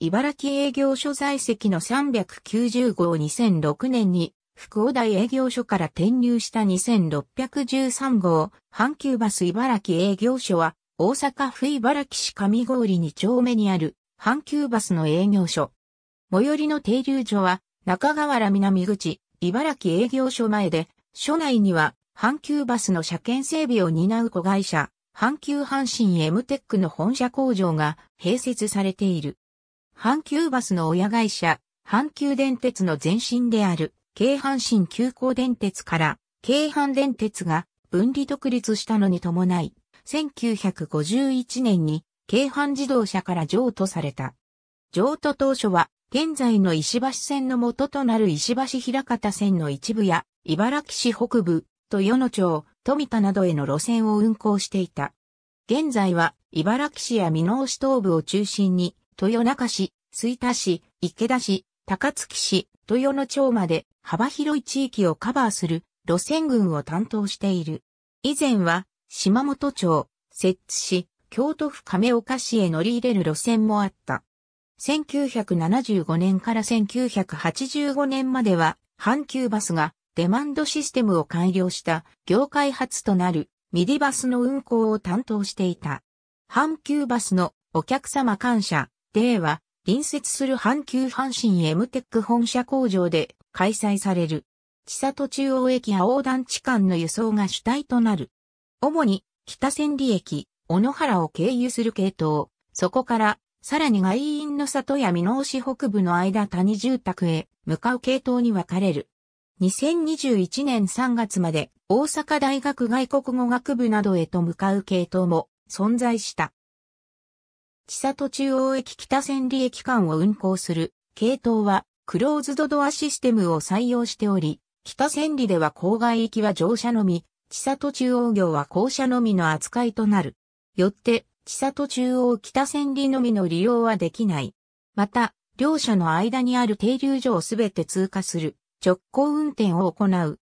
茨城営業所在籍の390号2006年に、福岡営業所から転入した2613号、阪急バス茨城営業所は、大阪府茨城市上郡2丁目にある、阪急バスの営業所。最寄りの停留所は、中河原南口、茨城営業所前で、所内には、阪急バスの車検整備を担う子会社、阪急阪神エムテックの本社工場が併設されている。阪急バスの親会社、阪急電鉄の前身である、京阪神急行電鉄から、京阪電鉄が分離独立したのに伴い、1951年に、京阪自動車から譲渡された。譲渡当初は、現在の石橋線の元となる石橋平方線の一部や、茨城市北部、豊野町、富田などへの路線を運行していた。現在は、茨城市や美濃市東部を中心に、豊中市、吹田市、池田市、高槻市、豊野町まで幅広い地域をカバーする路線群を担当している。以前は、島本町、摂津市、京都府亀岡市へ乗り入れる路線もあった。1975年から1985年までは、阪急バスがデマンドシステムを改良した業界初となるミディバスの運行を担当していた。阪急バスのお客様感謝例は、隣接する阪急阪神エムテック本社工場で開催される。千里中央駅や横断地間の輸送が主体となる。主に北千里駅、小野原を経由する系統、そこからさらに外院の里や美濃市北部の間谷住宅へ向かう系統に分かれる。2021年3月まで大阪大学外国語学部などへと向かう系統も存在した。千里中央駅北千里駅間を運行する系統はクローズドドアシステムを採用しており、北千里では郊外行きは乗車のみ、千里中央行は降車のみの扱いとなる。よって、千里中央北千里のみの利用はできない。また、両者の間にある停留所をすべて通過する直行運転を行う。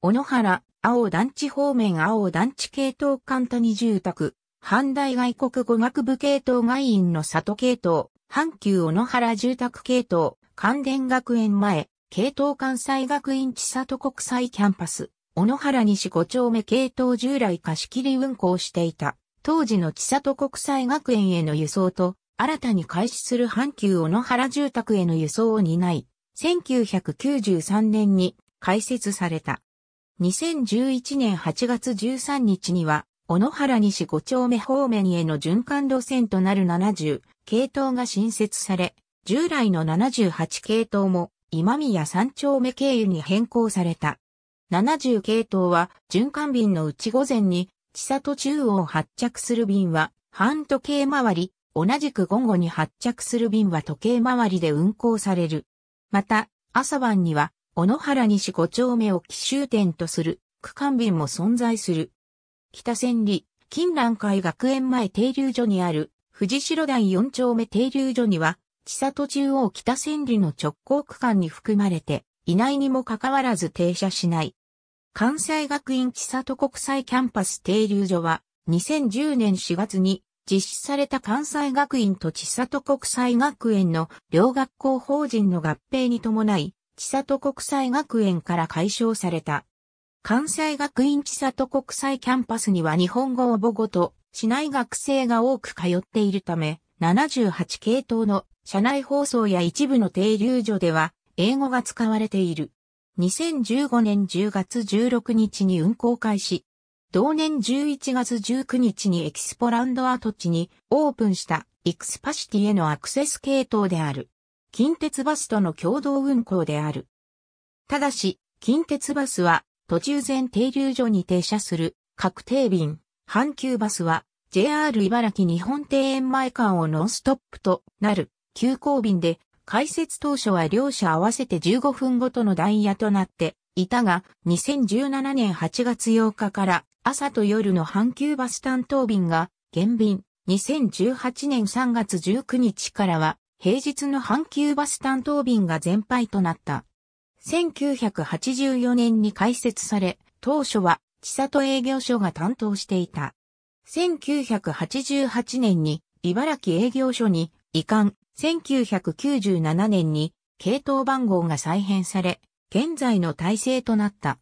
小野原、青団地方面青団地系統簡単に住宅、阪大外国語学部系統外院の里系統、阪急小野原住宅系統、関電学園前、系統関西学院千里国際キャンパス、小野原西五丁目系統従来貸し切り運行していた、当時の千里国際学園への輸送と、新たに開始する阪急小野原住宅への輸送を担い、1993年に開設された。2011年8月13日には小野原西五丁目方面への循環路線となる70系統が新設され、従来の78系統も今宮三丁目経由に変更された。70系統は循環便のうち午前に千里中央を発着する便は半時計回り、同じく午後に発着する便は時計回りで運行される。また、朝晩には、小野原西五丁目を奇襲点とする区間便も存在する。北千里、近蘭会学園前停留所にある、藤代台4丁目停留所には、千里中央北千里の直行区間に含まれて、いないにもかかわらず停車しない。関西学院千里国際キャンパス停留所は、2010年4月に実施された関西学院と千里国際学園の両学校法人の合併に伴い、千里国際学園から解消された。関西学院千里国際キャンパスには日本語を母語としない学生が多く通っているため、78系統の社内放送や一部の停留所では英語が使われている。2015年10月16日に運行開始。同年11月19日にエキスポランド跡地にオープンしたイクスパシティへのアクセス系統である。近鉄バスとの共同運行である。ただし、近鉄バスは途中前停留所に停車する確定便、阪急バスは JR 茨城日本庭園前間をノンストップとなる急行便で開設当初は両社合わせて15分ごとのダイヤとなっていたが2017年8月8日から朝と夜の阪急バス担当便が減便2018年3月19日からは平日の阪急バス担当便が全廃となった。1984年に開設され、当初は千里営業所が担当していた。1988年に茨城営業所に移管、1997年に系統番号が再編され、現在の体制となった。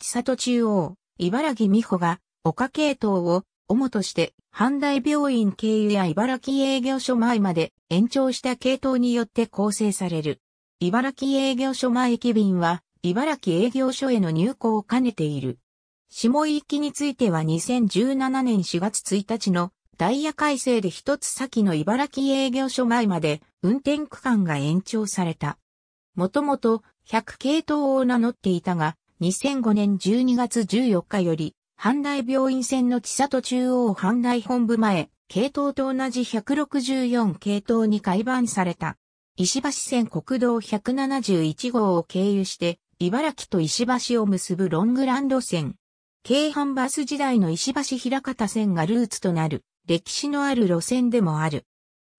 千里中央、茨城美穂が岡系統を主として阪大病院経由や茨城営業所前まで延長した系統によって構成される。茨城営業所前駅便は、茨城営業所への入港を兼ねている。下井駅については2017年4月1日のダイヤ改正で一つ先の茨城営業所前まで運転区間が延長された。もともと100系統を名乗っていたが、2005年12月14日より、阪大病院線の千里中央阪大本部前、系統と同じ164系統に改版された。石橋線国道171号を経由して、茨城と石橋を結ぶロングラン路線。京阪バス時代の石橋平方線がルーツとなる、歴史のある路線でもある。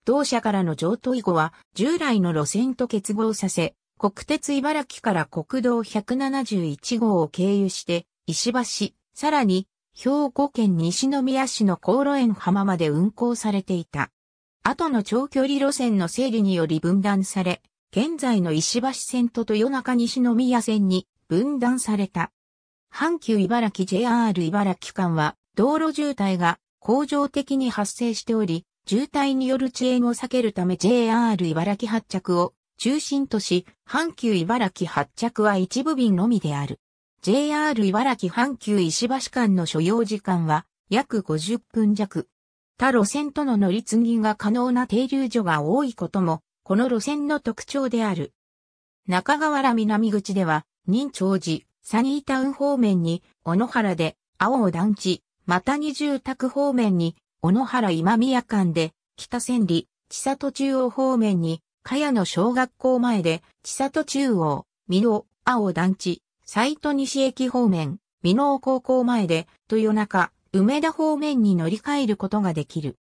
同社からの譲渡以後は、従来の路線と結合させ、国鉄茨城から国道171号を経由して、石橋、さらに、兵庫県西宮市の高路園浜まで運行されていた。後の長距離路線の整理により分断され、現在の石橋線と豊中西宮線に分断された。阪急茨城 JR 茨城間は道路渋滞が恒常的に発生しており、渋滞による遅延を避けるため JR 茨城発着を中心とし、阪急茨城発着は一部便のみである。JR 茨城阪急石橋間の所要時間は約50分弱。他路線との乗り継ぎが可能な停留所が多いことも、この路線の特徴である。中河原南口では、任長寺、サニータウン方面に、小野原で、青尾団地、また二住宅方面に、小野原今宮間で、北千里、千里中央方面に、茅野小学校前で、千里中央、美濃、青団地、サイ西駅方面、美濃高校前で、豊中、梅田方面に乗り換えることができる。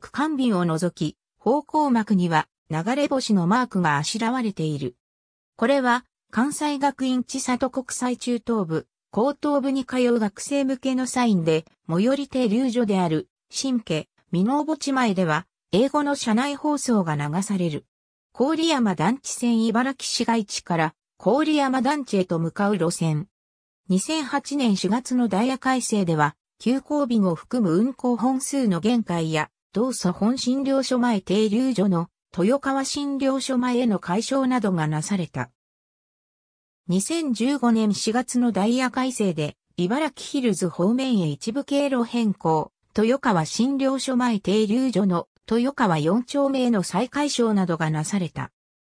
区間便を除き、方向幕には流れ星のマークがあしらわれている。これは、関西学院千里国際中等部、高等部に通う学生向けのサインで、最寄り停留所である、新家、美濃墓地前では、英語の車内放送が流される。郡山団地線茨城市街地から郡山団地へと向かう路線。2008年4月のダイヤ改正では、急行便を含む運行本数の限界や、道祖本診療所前停留所の豊川診療所前への解消などがなされた。2015年4月のダイヤ改正で、茨城ヒルズ方面へ一部経路変更、豊川診療所前停留所の豊川4丁目への再解消などがなされた。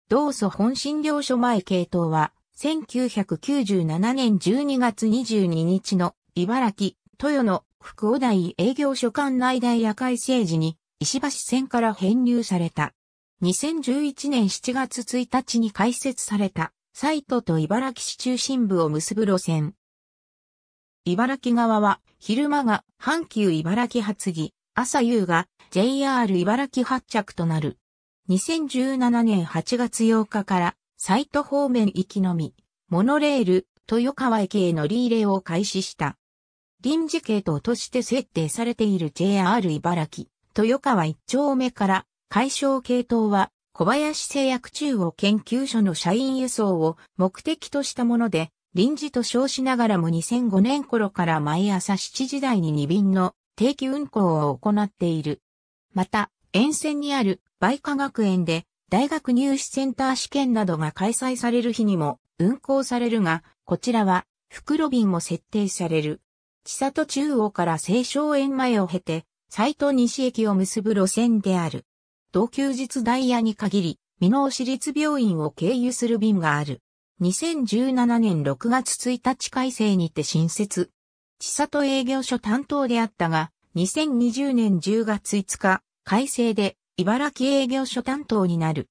道祖本診療所前系統は、1997年12月22日の茨城豊野、福尾大営業所管内大夜会政治に、石橋線から編入された。2011年7月1日に開設された、イトと茨城市中心部を結ぶ路線。茨城側は、昼間が阪急茨城発議、朝夕が JR 茨城発着となる。2017年8月8日から、イト方面行きのみ、モノレール、豊川駅へのリーレを開始した。臨時系統として設定されている JR 茨城、豊川一丁目から、解消系統は、小林製薬中央研究所の社員輸送を目的としたもので、臨時と称しながらも2005年頃から毎朝7時台に2便の定期運行を行っている。また、沿線にある梅科学園で大学入試センター試験などが開催される日にも運行されるが、こちらは袋便も設定される。千里中央から青少園前を経て、斎藤西駅を結ぶ路線である。同休日ダイヤに限り、美濃市立病院を経由する便がある。2017年6月1日改正にて新設。千里営業所担当であったが、2020年10月5日、改正で茨城営業所担当になる。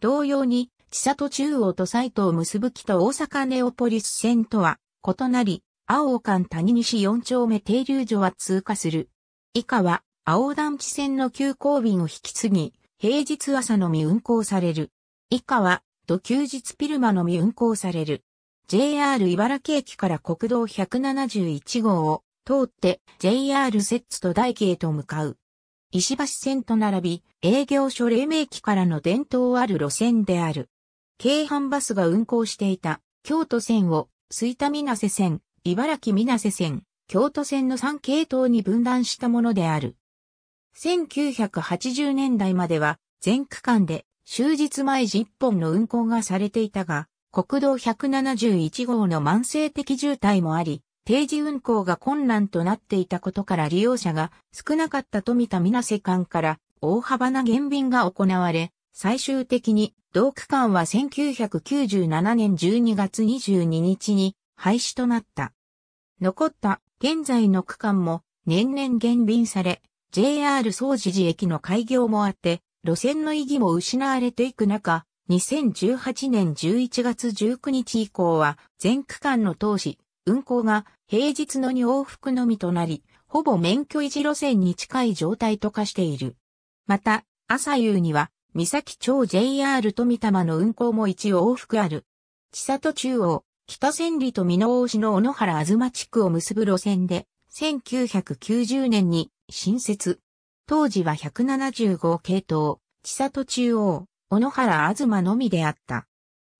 同様に、千里中央とサイトを結ぶ木と大阪ネオポリス線とは異なり、青岡間谷西4丁目停留所は通過する。以下は、青団地線の急行便を引き継ぎ、平日朝のみ運行される。以下は、土休日ピルマのみ運行される。JR 茨城駅から国道171号を通って JR 摂津と大駅へと向かう。石橋線と並び、営業所黎明期からの伝統ある路線である。京阪バスが運行していた京都線を、水田水瀬線、茨城水瀬線、京都線の3系統に分断したものである。1980年代までは全区間で終日毎時1本の運行がされていたが、国道171号の慢性的渋滞もあり、定時運行が困難となっていたことから利用者が少なかった富田水瀬間から大幅な減便が行われ、最終的に同区間は1997年12月22日に廃止となった。残った現在の区間も年々減便され、JR 総持寺駅の開業もあって、路線の意義も失われていく中、2018年11月19日以降は全区間の当時、運行が平日の2往復のみとなり、ほぼ免許維持路線に近い状態と化している。また、朝夕には、三崎町 JR 富玉の運行も1往復ある。千里中央、北千里と美濃大市の小野原東地区を結ぶ路線で、1990年に新設。当時は175系統、千里中央、小野原東のみであった。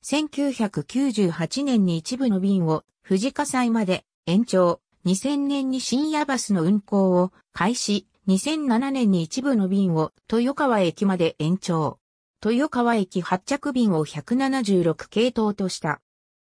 1998年に一部の便を富士火まで延長、2000年に深夜バスの運行を開始、2007年に一部の便を豊川駅まで延長。豊川駅発着便を176系統とした。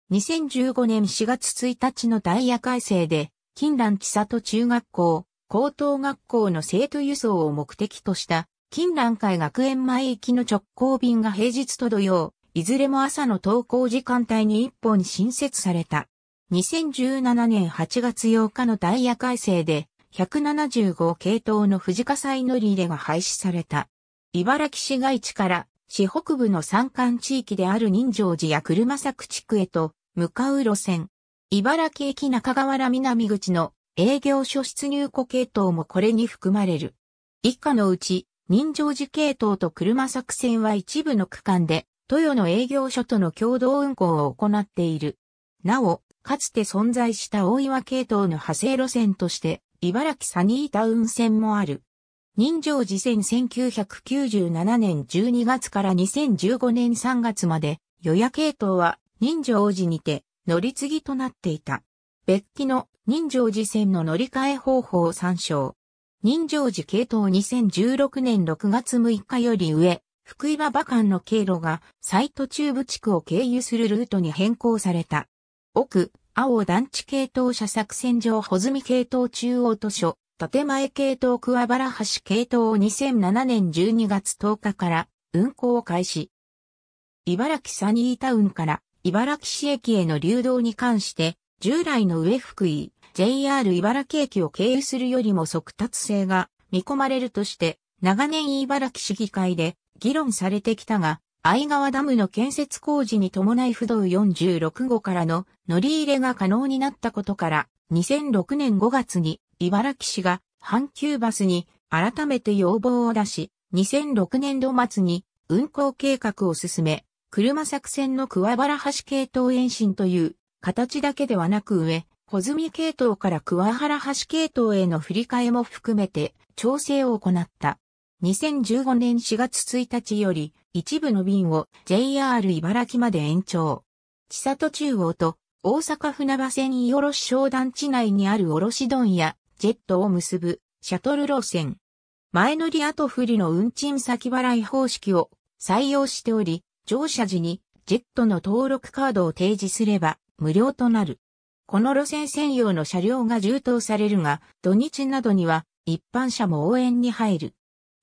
2015年4月1日のダイヤ改正で、近蘭千里中学校、高等学校の生徒輸送を目的とした、近蘭会学園前行きの直行便が平日と土曜、いずれも朝の登校時間帯に一本新設された。2017年8月8日のダイヤ改正で、175系統の藤火災乗り入れが廃止された。茨城市街地から市北部の山間地域である人情寺や車作地区へと向かう路線。茨城駅中河原南口の営業所出入庫系統もこれに含まれる。以下のうち、人情寺系統と車作戦は一部の区間で、豊の営業所との共同運行を行っている。なお、かつて存在した大岩系統の派生路線として、茨城サニータウン線もある。人情寺線1997年12月から2015年3月まで、与野系統は人情寺にて乗り継ぎとなっていた。別記の人情寺線の乗り換え方法を参照。人情寺系統2016年6月6日より上、福井馬場間の経路が、イト中部地区を経由するルートに変更された。奥、青団地系統車作戦上穂積系統中央図書、建前系統桑原橋系統を2007年12月10日から運行を開始。茨城サニータウンから茨城市駅への流動に関して、従来の上福井、JR 茨城駅を経由するよりも速達性が見込まれるとして、長年茨城市議会で議論されてきたが、相川ダムの建設工事に伴い不動46号からの乗り入れが可能になったことから、2006年5月に茨城市が阪急バスに改めて要望を出し、2006年度末に運行計画を進め、車作戦の桑原橋系統延伸という形だけではなく上、小積系統から桑原橋系統への振り替えも含めて調整を行った。2015年4月1日より一部の便を JR 茨城まで延長。千里中央と大阪船場線伊卸商団地内にある卸問屋、ジェットを結ぶシャトル路線。前乗り後振りの運賃先払い方式を採用しており、乗車時にジェットの登録カードを提示すれば無料となる。この路線専用の車両が充当されるが、土日などには一般車も応援に入る。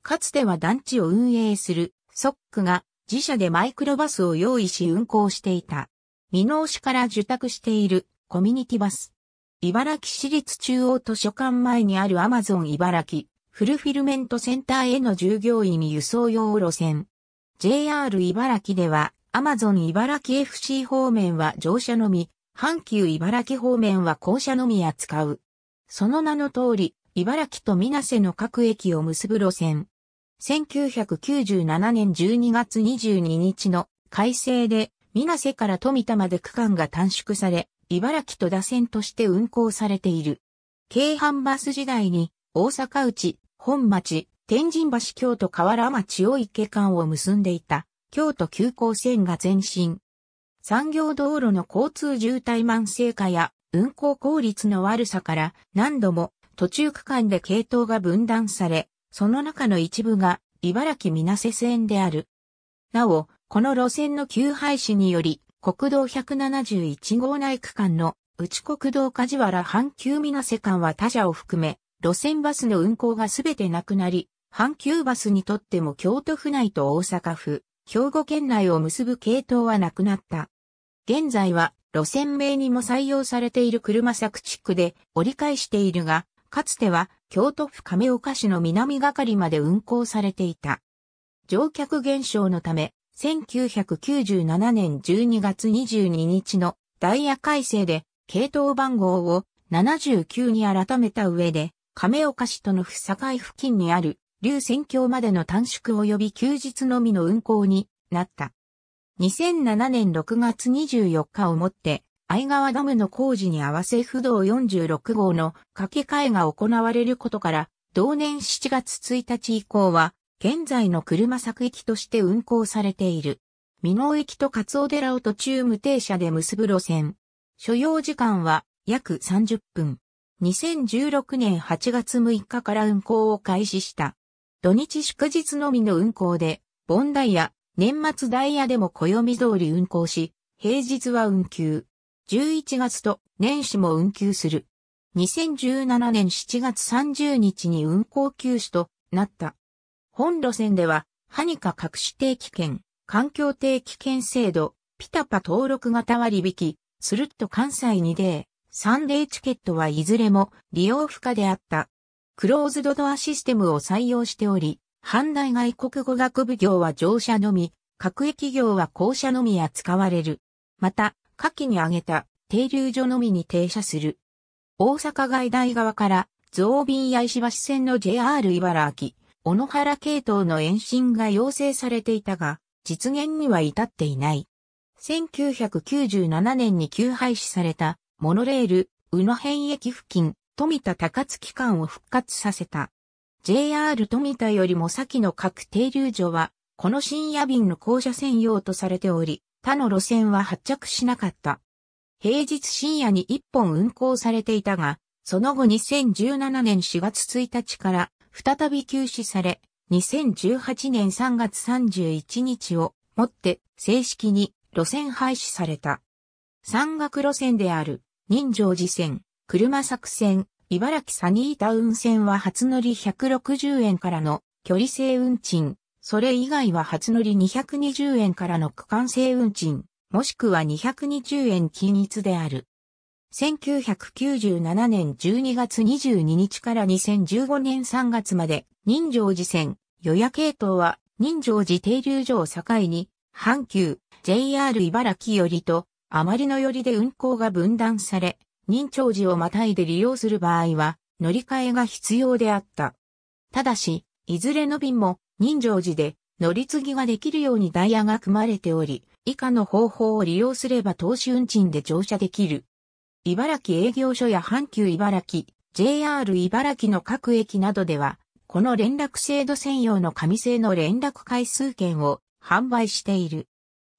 かつては団地を運営するソックが自社でマイクロバスを用意し運行していた。美濃市から受託しているコミュニティバス。茨城市立中央図書館前にあるアマゾン茨城フルフィルメントセンターへの従業員輸送用路線。JR 茨城では、アマゾン茨城 FC 方面は乗車のみ、阪急茨城方面は降車のみ扱う。その名の通り、茨城と水瀬の各駅を結ぶ路線。1997年12月22日の改正で、水瀬から富田まで区間が短縮され、茨城と打線として運行されている。京阪バス時代に、大阪内、本町、天神橋京都河原町を池間を結んでいた京都急行線が前進。産業道路の交通渋滞慢性化や運行効率の悪さから何度も途中区間で系統が分断され、その中の一部が茨城水瀬線である。なお、この路線の急廃止により、国道171号内区間の内国道梶原阪急水瀬間は他社を含め、路線バスの運行がすべてなくなり、阪急バスにとっても京都府内と大阪府、兵庫県内を結ぶ系統はなくなった。現在は路線名にも採用されている車作地区で折り返しているが、かつては京都府亀岡市の南係まで運行されていた。乗客減少のため、1997年12月22日のダイヤ改正で系統番号を79に改めた上で、亀岡市との不境付近にある流線橋までの短縮及び休日のみの運行になった。2007年6月24日をもって、相川ダムの工事に合わせ不動46号の掛け替えが行われることから、同年7月1日以降は、現在の車作駅として運行されている。美濃駅と勝尾寺を途中無停車で結ぶ路線。所要時間は約30分。2016年8月6日から運行を開始した。土日祝日のみの運行で、ボンダイヤ、年末ダイヤでも暦通り運行し、平日は運休。11月と年始も運休する。2017年7月30日に運行休止となった。本路線では、ハニカ各し定期券、環境定期券制度、ピタパ登録型割引、スルッと関西2デー、サンデーチケットはいずれも利用不可であった。クローズドドアシステムを採用しており、阪大外国語学部業は乗車のみ、各駅業は校舎のみ扱われる。また、下記に挙げた停留所のみに停車する。大阪外大側から増便や石橋線の JR 茨城、小野原系統の延伸が要請されていたが、実現には至っていない。1997年に休廃止されたモノレール、宇野辺駅付近、富田高津機関を復活させた。JR 富田よりも先の各停留所は、この深夜便の降車専用とされており、他の路線は発着しなかった。平日深夜に1本運行されていたが、その後2017年4月1日から再び休止され、2018年3月31日をもって正式に路線廃止された。山岳路線である人情寺線、車作戦、茨城サニータウン線は初乗り160円からの距離性運賃、それ以外は初乗り220円からの区間性運賃、もしくは220円均一である。1997年12月22日から2015年3月まで、人情寺線、与野系統は、人情寺停留所を境に、阪急、JR 茨城寄りと、あまりの寄りで運行が分断され、認長寺をまたいで利用する場合は、乗り換えが必要であった。ただし、いずれの便も、認長寺で乗り継ぎができるようにダイヤが組まれており、以下の方法を利用すれば投資運賃で乗車できる。茨城営業所や阪急茨城、JR 茨城の各駅などでは、この連絡制度専用の紙製の連絡回数券を販売している。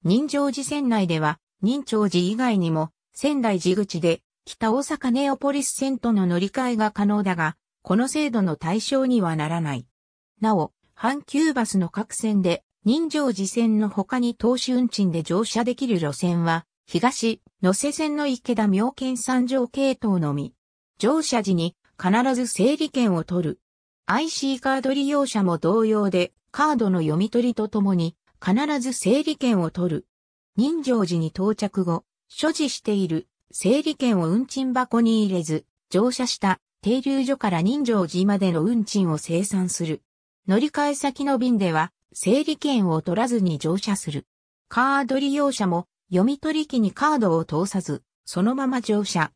任長寺線内では、任長寺以外にも、仙台地口で北大阪ネオポリス線との乗り換えが可能だが、この制度の対象にはならない。なお、阪急バスの各線で、人情寺線の他に投資運賃で乗車できる路線は、東、野瀬線の池田妙見三条系統のみ。乗車時に必ず整理券を取る。IC カード利用者も同様で、カードの読み取りとともに、必ず整理券を取る。人情寺に到着後、所持している整理券を運賃箱に入れず、乗車した停留所から人情寺までの運賃を生産する。乗り換え先の便では、整理券を取らずに乗車する。カード利用者も、読み取り機にカードを通さず、そのまま乗車。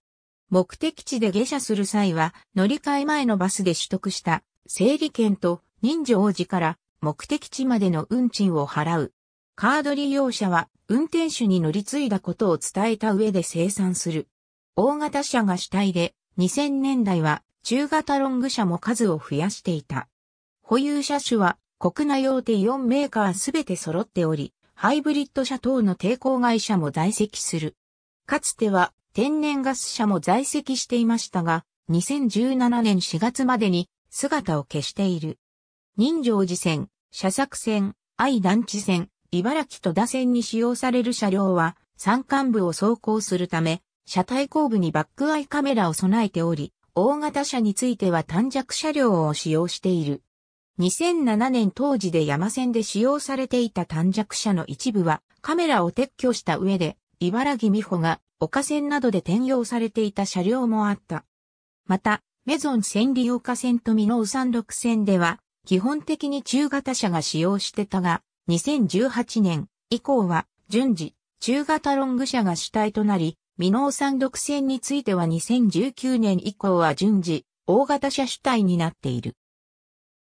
目的地で下車する際は、乗り換え前のバスで取得した整理券と人情寺から目的地までの運賃を払う。カード利用者は運転手に乗り継いだことを伝えた上で生産する。大型車が主体で2000年代は中型ロング車も数を増やしていた。保有車種は国内大手4メーカーすべて揃っており、ハイブリッド車等の抵抗会社も在籍する。かつては天然ガス車も在籍していましたが、2017年4月までに姿を消している。人情寺線、車作線、愛団地線、茨城と田線に使用される車両は、山間部を走行するため、車体後部にバックアイカメラを備えており、大型車については短尺車両を使用している。2007年当時で山線で使用されていた短尺車の一部はカメラを撤去した上で、茨城美穂が丘線などで転用されていた車両もあった。また、メゾン千里丘線と美濃三六線では、基本的に中型車が使用してたが、2018年以降は順次、中型ロング車が主体となり、未納産独占については2019年以降は順次、大型車主体になっている。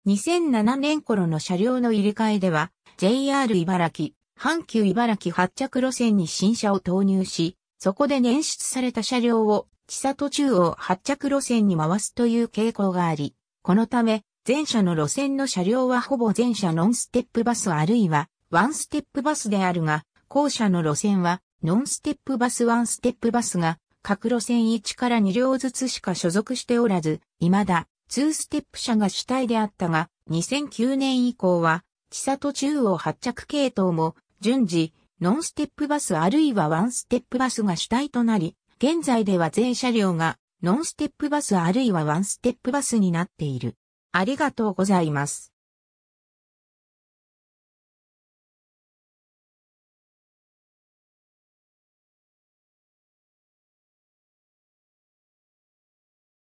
2007年頃の車両の入れ替えでは、JR 茨城、阪急茨城発着路線に新車を投入し、そこで捻出された車両を、千里中央発着路線に回すという傾向があり、このため、前者の路線の車両はほぼ前者ノンステップバスあるいはワンステップバスであるが、後者の路線はノンステップバスワンステップバスが各路線1から2両ずつしか所属しておらず、未だ2ステップ車が主体であったが、2009年以降は、千里中央発着系統も順次、ノンステップバスあるいはワンステップバスが主体となり、現在では全車両がノンステップバスあるいはワンステップバスになっている。ありがとうございます。